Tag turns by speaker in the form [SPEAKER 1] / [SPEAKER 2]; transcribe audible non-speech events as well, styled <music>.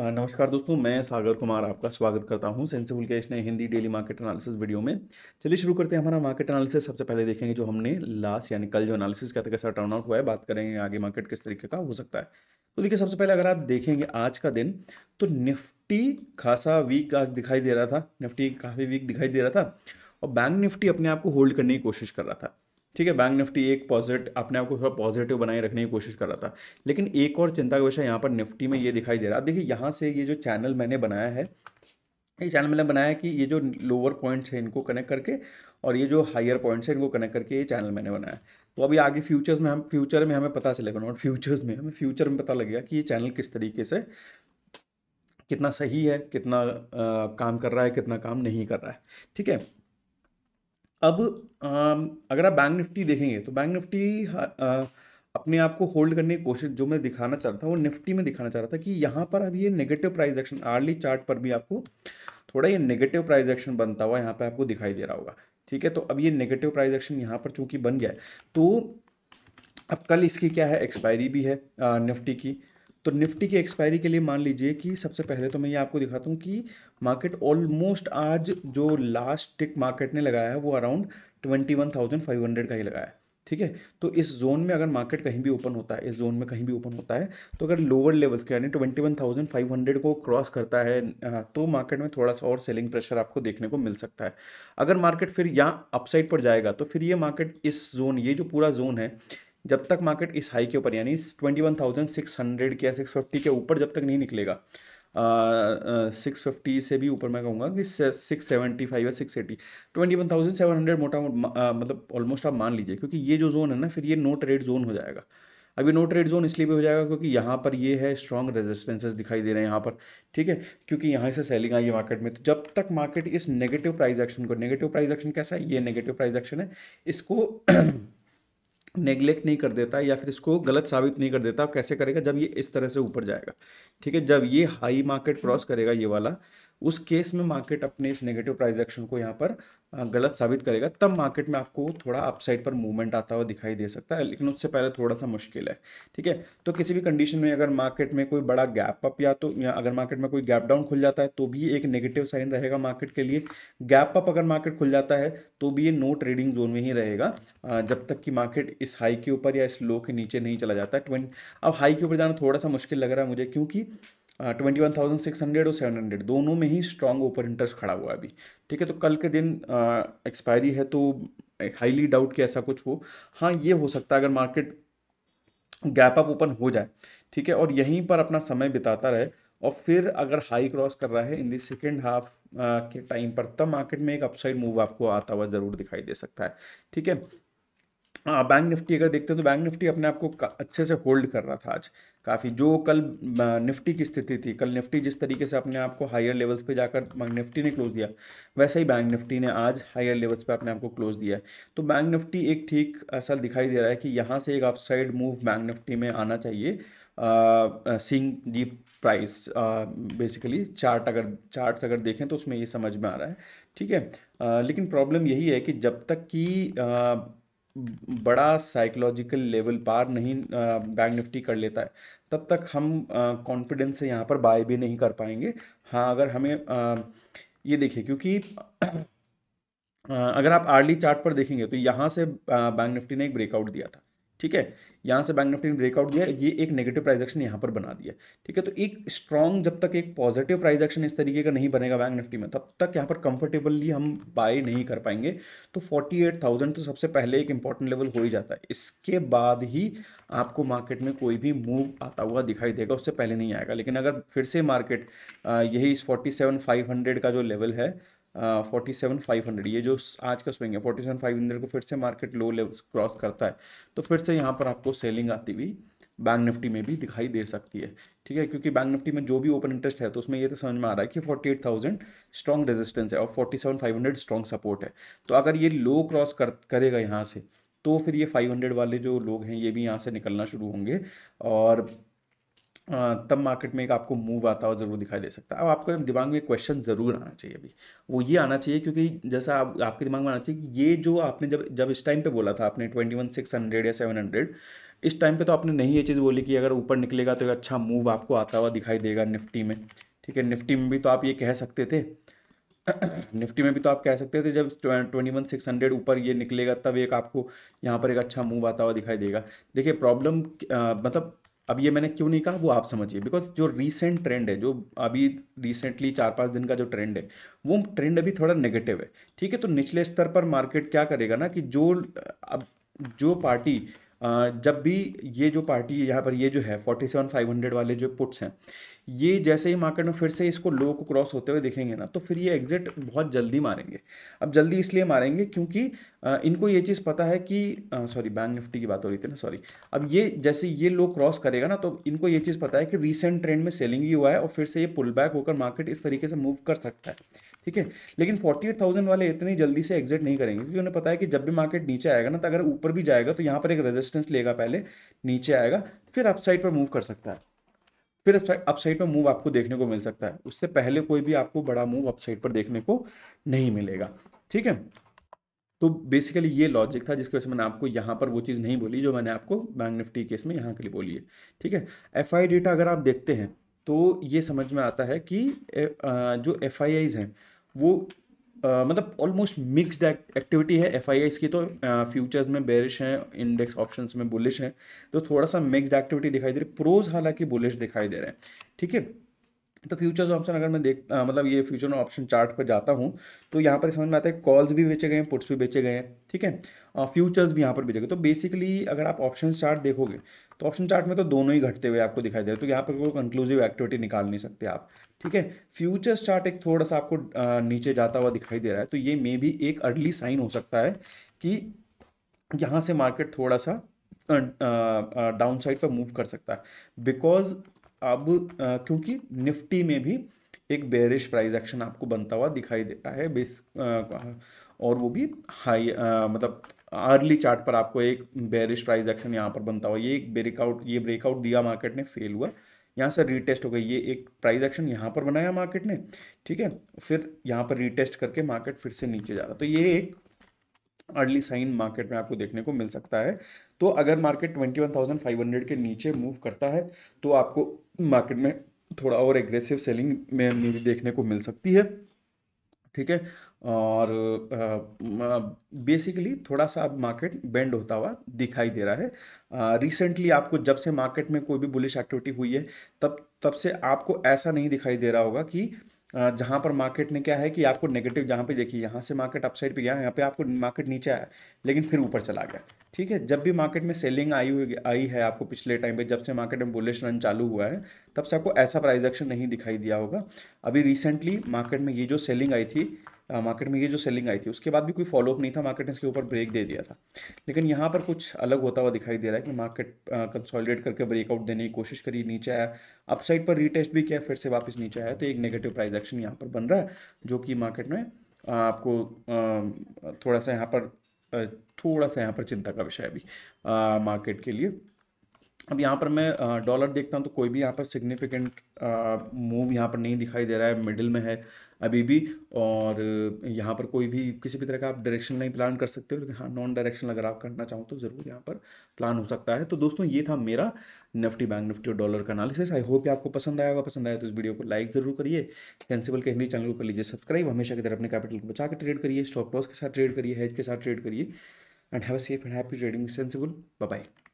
[SPEAKER 1] नमस्कार दोस्तों मैं सागर कुमार आपका स्वागत करता हूं सेंसिबल के इस नए Hindi daily market analysis video में चलिए शुरू करते हैं हमारा मार्केट एनालिसिस सबसे पहले देखेंगे जो हमने लास्ट यानी कल जो एनालिसिस का कैसा टर्नआउट हुआ है बात करेंगे आगे मार्केट किस तरीके का हो सकता है तो देखिए सबसे पहले अगर आप देखेंगे आज का दिन तो निफ्टी खासा वीक आज दिखाई दे रहा था निफ्टी काफ़ी वीक दिखाई दे रहा था और बैंक निफ्टी अपने आप को होल्ड करने की कोशिश कर रहा था ठीक है बैंक निफ्टी एक पॉजिटिव अपने आप को थोड़ा पॉजिटिव बनाए रखने की कोशिश कर रहा था लेकिन एक और चिंता का विषय यहाँ पर निफ्टी में ये दिखाई दे रहा है देखिए यहाँ से ये जो चैनल मैंने बनाया है ये चैनल मैंने बनाया कि ये जो लोअर पॉइंट्स हैं इनको कनेक्ट करके और ये जो हायर पॉइंट्स हैं इनको कनेक्ट करके ये चैनल मैंने बनाया तो अभी आगे फ्यूचर्स में हम फ्यूचर में हमें पता चलेगा नॉट फ्यूचर्स में हमें फ्यूचर में पता लगेगा कि ये चैनल किस तरीके से कितना सही है कितना आ, काम कर रहा है कितना काम नहीं कर रहा है ठीक है अब अगर आप बैंक निफ्टी देखेंगे तो बैंक निफ्टी अपने आप को होल्ड करने की कोशिश जो मैं दिखाना चाह रहा था वो निफ्टी में दिखाना चाह रहा था कि यहाँ पर अब ये negative price action early chart पर भी आपको थोड़ा ये नेगेटिव प्राइस एक्शन बनता हुआ यहाँ पे आपको दिखाई दे रहा होगा ठीक है तो अब ये नेगेटिव प्राइस एक्शन यहाँ पर चूंकि बन गया है तो अब कल इसकी क्या है एक्सपायरी भी है निफ्टी की तो निफ्टी की एक्सपायरी के लिए मान लीजिए कि सबसे पहले तो मैं ये आपको दिखाता हूँ कि मार्केट ऑलमोस्ट आज जो लास्ट टिक मार्केट ने लगाया है वो around twenty one thousand five hundred का ही लगाया है ठीक है तो इस जोन में अगर मार्केट कहीं भी ओपन होता है इस जोन में कहीं भी ओपन होता है तो अगर लोअर लेवल्स के यानी twenty one thousand five hundred को क्रॉस करता है तो मार्केट में थोड़ा सा और सेलिंग प्रेशर आपको देखने को मिल सकता है अगर मार्केट फिर यहाँ अपसाइड पर जाएगा तो फिर ये मार्केट इस जोन ये जो पूरा जोन है जब तक मार्केट इस हाई के ऊपर यानी twenty one thousand six hundred के या सिक्स फिफ्टी के ऊपर जब तक नहीं निकलेगा सिक्स फिफ्टी से भी ऊपर मैं कहूँगा कि सिक्स सेवेंटी फाइव या six eighty twenty one thousand seven hundred मोटा मतलब ऑलमोस्ट आप मान लीजिए क्योंकि ये जो जोन है ना फिर ये नो ट्रेड जोन हो जाएगा अभी नो ट्रेड जोन इसलिए भी हो जाएगा क्योंकि यहाँ पर ये है स्ट्रॉन्ग रेजिस्टेंसेस दिखाई दे रहे हैं यहाँ पर ठीक है क्योंकि यहाँ से सेलिंग आई है मार्केट में तो जब तक मार्केट इस नेगेटिव प्राइस एक्शन को नेगेटिव प्राइस एक्शन कैसा है ये नेगेटिव प्राइस एक्शन है इसको नेग्लेक्ट नहीं कर देता या फिर इसको गलत साबित नहीं कर देता कैसे करेगा जब ये इस तरह से ऊपर जाएगा ठीक है जब ये हाई मार्केट क्रॉस करेगा ये वाला उस केस में मार्केट अपने इस नेगेटिव प्राइस एक्शन को यहाँ पर गलत साबित करेगा तब मार्केट में आपको थोड़ा अपसाइड पर मूवमेंट आता हुआ दिखाई दे सकता है लेकिन उससे पहले थोड़ा सा मुश्किल है ठीक है तो किसी भी कंडीशन में अगर मार्केट में कोई बड़ा गैप अप या तो या अगर मार्केट में कोई गैप डाउन खुल जाता है तो भी एक नेगेटिव साइन रहेगा मार्केट के लिए गैप अप अगर मार्केट खुल जाता है तो भी ये नो ट्रेडिंग जोन में ही रहेगा जब तक कि मार्केट इस हाई के ऊपर या इस लो के नीचे नहीं चला जाता ट्वेंट अब हाई के ऊपर जाना थोड़ा सा मुश्किल लग रहा है मुझे क्योंकि twenty one thousand six hundred और सेवन हंड्रेड दोनों में ही स्ट्रॉन्ग ओपन इंटरेस्ट खड़ा हुआ है अभी ठीक है तो कल के दिन एक्सपायरी है तो हाईली डाउट कि ऐसा कुछ हो हाँ ये हो सकता है अगर मार्केट गैप अप ओपन हो जाए ठीक है और यहीं पर अपना समय बिताता रहे और फिर अगर हाई क्रॉस कर रहा है इन दी सेकेंड हाफ के टाइम पर तब मार्केट में एक अपसाइड मूव आपको आता हुआ ज़रूर दिखाई दे सकता है ठीक है बैंक हाँ, निफ्टी अगर देखते हैं तो बैंक निफ्टी अपने आप को अच्छे से होल्ड कर रहा था आज काफ़ी जो कल निफ्टी की स्थिति थी कल निफ्टी जिस तरीके से अपने आप को हायर लेवल्स पे जाकर निफ्टी ने क्लोज दिया वैसे ही बैंक निफ्टी ने आज हायर लेवल्स पे अपने आप को क्लोज दिया तो बैंक निफ्टी एक ठीक असल दिखाई दे रहा है कि यहाँ से एक अपसाइड मूव बैंक निफ्टी में आना चाहिए since the price basically chart अगर चार्ट अगर देखें तो उसमें ये समझ में आ रहा है ठीक है लेकिन प्रॉब्लम यही है कि जब तक कि बड़ा साइकोलॉजिकल लेवल पार नहीं बैंक निफ्टी कर लेता है तब तक हम कॉन्फिडेंस से यहाँ पर बाय भी नहीं कर पाएंगे हाँ अगर हमें आ, ये देखिए क्योंकि अगर आप आर्ली चार्ट पर देखेंगे तो यहाँ से बैंक निफ्टी ने एक ब्रेकआउट दिया था ठीक है यहाँ से बैंक निफ्टी ने ब्रेकआउट दिया ये एक नेगेटिव प्राइज एक्शन यहाँ पर बना दिया ठीक है तो एक स्ट्रॉन्ग जब तक एक पॉजिटिव प्राइज एक्शन इस तरीके का नहीं बनेगा बैंक निफ्टी में तब तक यहाँ पर कंफर्टेबली हम बाय नहीं कर पाएंगे तो 48,000 तो सबसे पहले एक इंपॉर्टेंट लेवल हो ही जाता है इसके बाद ही आपको मार्केट में कोई भी मूव आता हुआ दिखाई देगा उससे पहले नहीं आएगा लेकिन अगर फिर से मार्केट यही इस फोर्टी का जो लेवल है फोर्टी सेवन फाइव हंड्रेड ये जो आज का स्विंग है फोर्टी सेवन फाइव हंड्रेड को फिर से मार्केट लो लेवल्स क्रॉस करता है तो फिर से यहाँ पर आपको सेलिंग आती हुई बैंक निफ्टी में भी दिखाई दे सकती है ठीक है क्योंकि बैंक निफ्टी में जो भी ओपन इंटरेस्ट है तो उसमें ये तो समझ में आ रहा है कि forty eight thousand strong resistance है और forty seven five hundred strong support है तो अगर ये लो क्रॉस कर करेगा यहाँ से तो फिर ये फाइव हंड्रेड वाले जो लोग हैं ये भी यहाँ से निकलना शुरू होंगे और तब मार्केट में एक आपको मूव आता हुआ ज़रूर दिखाई दे सकता है अब आपको दिमाग में क्वेश्चन ज़रूर आना चाहिए अभी वो ये आना चाहिए क्योंकि जैसा आप आपके दिमाग में आना चाहिए कि ये जो आपने जब जब इस टाइम पे बोला था आपने ट्वेंटी वन सिक्स हंड्रेड या सेवन हंड्रेड इस टाइम पे तो आपने नहीं ये चीज़ बोली कि अगर ऊपर निकलेगा तो एक अच्छा मूव आपको आता हुआ दिखाई देगा निफ्टी में ठीक है निफ्टी में भी तो आप ये कह सकते थे <clears throat> निफ्टी में भी तो आप कह सकते थे जब ट्वेंटी वन सिक्स हंड्रेड ऊपर ये निकलेगा तब एक आपको यहाँ पर एक अच्छा मूव आता हुआ दिखाई देगा देखिए प्रॉब्लम मतलब अब ये मैंने क्यों नहीं कहा वो आप समझिए बिकॉज जो रीसेंट ट्रेंड है जो अभी रिसेंटली चार पाँच दिन का जो ट्रेंड है वो ट्रेंड अभी थोड़ा नेगेटिव है ठीक है तो निचले स्तर पर मार्केट क्या करेगा ना कि जो अब जो पार्टी जब भी ये जो पार्टी यहाँ पर ये जो है फोर्टी सेवन फाइव हंड्रेड वाले जो पुट्स हैं ये जैसे ही मार्केट में फिर से इसको लो को क्रॉस होते हुए देखेंगे ना तो फिर ये एग्जिट बहुत जल्दी मारेंगे अब जल्दी इसलिए मारेंगे क्योंकि इनको ये चीज़ पता है कि सॉरी बैंक निफ्टी की बात हो रही थी ना सॉरी अब ये जैसे ये लो क्रॉस करेगा ना तो इनको ये चीज़ पता है कि रिसेंट ट्रेंड में सेलिंग ही हुआ है और फिर से ये पुल बैक होकर मार्केट इस तरीके से मूव कर सकता है ठीक है लेकिन फोर्टी एट थाउजेंड वाले इतनी जल्दी से एग्जिट नहीं करेंगे क्योंकि उन्हें पता है कि जब भी मार्केट नीचे आएगा ना तो अगर ऊपर भी जाएगा तो यहाँ पर एक रेजिस्टेंस लेगा पहले नीचे आएगा फिर अपसाइड पर मूव कर सकता है फिर अपसाइड पर मूव आपको देखने को मिल सकता है उससे पहले कोई भी आपको बड़ा मूव अपसाइड पर देखने को नहीं मिलेगा ठीक है तो बेसिकली ये लॉजिक था जिसकी वजह से मैंने आपको यहाँ पर वो चीज़ नहीं बोली जो मैंने आपको बैंक निफ्टी केस में यहाँ के लिए बोली है ठीक है एफ डेटा अगर आप देखते हैं तो ये समझ में आता है कि जो एफ हैं वो मतलब ऑलमोस्ट मिक्सड एक्टिविटी है एफ की तो फ्यूचर्स में बेरिश हैं इंडेक्स ऑप्शंस में बुलिश हैं तो थोड़ा सा मिक्सड एक्टिविटी दिखाई दे रही प्रोज हालांकि बुलिश दिखाई दे रहे हैं ठीक है तो फ्यूचर्स ऑप्शन अगर मैं देख आ, मतलब ये फ्यूचर ऑप्शन चार्ट पर जाता हूँ तो यहाँ पर समझ में आता है कॉल्स भी बेचे गए हैं पुट्स भी बेचे गए हैं ठीक है फ्यूचर्स भी यहाँ पर बेचे गए तो बेसिकली अगर आप ऑप्शन चार्ट देखोगे तो ऑप्शन चार्ट में तो दोनों ही घटते हुए आपको दिखाई दे रहे तो यहाँ पर कोई कंक्लूसिव एक्टिविटी निकाल नहीं सकते आप ठीक है फ्यूचर चार्ट एक थोड़ा सा आपको नीचे जाता हुआ दिखाई दे रहा है तो ये मे भी एक अर्ली साइन हो सकता है कि यहाँ से मार्केट थोड़ा सा डाउन साइड पर मूव कर सकता है बिकॉज अब क्योंकि निफ्टी में भी एक बेरिश प्राइस एक्शन आपको बनता हुआ दिखाई देता है बेस और वो भी हाई मतलब अर्ली चार्ट पर आपको एक बेरिश प्राइस एक्शन यहाँ पर बनता हुआ ये एक ब्रेकआउट ये ब्रेकआउट दिया मार्केट ने फेल हुआ यहाँ से रीटेस्ट हो गई ये एक प्राइस एक्शन यहाँ पर बनाया मार्केट ने ठीक है फिर यहाँ पर रीटेस्ट करके मार्केट फिर से नीचे जा रहा तो ये एक अर्ली साइन मार्केट में आपको देखने को मिल सकता है तो अगर market twenty one thousand five hundred के नीचे मूव करता है तो आपको मार्केट में थोड़ा और एग्रेसिव सेलिंग में मेरी देखने को मिल सकती है ठीक है और बेसिकली थोड़ा सा अब मार्केट बेंड होता हुआ दिखाई दे रहा है रिसेंटली आपको जब से मार्केट में कोई भी बुलिश एक्टिविटी हुई है तब तब से आपको ऐसा नहीं दिखाई दे रहा होगा कि जहाँ पर मार्केट ने क्या है कि आपको नेगेटिव जहाँ पे देखिए यहाँ से मार्केट अपसाइड पे गया यहाँ पे आपको मार्केट नीचे आया लेकिन फिर ऊपर चला गया ठीक है जब भी मार्केट में सेलिंग आई हुई आई है आपको पिछले टाइम पे जब से मार्केट में बुलिश रन चालू हुआ है तब से आपको ऐसा प्राइजेक्शन एक्शन नहीं दिखाई दिया होगा अभी रिसेंटली मार्केट में ये जो सेलिंग आई थी मार्केट में ये जो सेलिंग आई थी उसके बाद भी कोई फॉलोअप नहीं था मार्केट ने इसके ऊपर ब्रेक दे दिया था लेकिन यहाँ पर कुछ अलग होता हुआ दिखाई दे रहा है कि मार्केट कंसोलिडेट करके ब्रेकआउट देने की कोशिश करी नीचे आया अपसाइड पर रीटेस्ट भी किया फिर से वापस नीचे आया तो एक नेगेटिव प्राइज एक्शन यहाँ पर बन रहा है जो कि मार्केट में आपको थोड़ा सा यहाँ पर थोड़ा सा यहाँ पर चिंता का विषय अभी मार्केट के लिए अब यहाँ पर मैं डॉलर देखता हूँ तो कोई भी यहाँ पर सिग्निफिकेंट मूव यहाँ पर नहीं दिखाई दे रहा है मिडिल में है अभी भी और यहाँ पर कोई भी किसी भी तरह का आप डायरेक्शन नहीं प्लान कर सकते हो लेकिन हाँ नॉन डायरेक्शन अगर आप करना चाहो तो ज़रूर यहाँ पर प्लान हो सकता है तो दोस्तों ये था मेरा निफ्टी बैंक निफ्टी और डॉलर का एनालिसिस आई होप आपको पसंद आया होगा पसंद आया तो इस वीडियो को लाइक जरूर करिए सेंसिबल के हिंदी चैनल को कर लीजिए सब्सक्राइब हमेशा की तरह अपने कैपिटल को बचा के ट्रेड करिए स्टॉप लॉस के साथ ट्रेड करिए हेज के साथ ट्रेड करिए and have a safe and happy trading sensible bye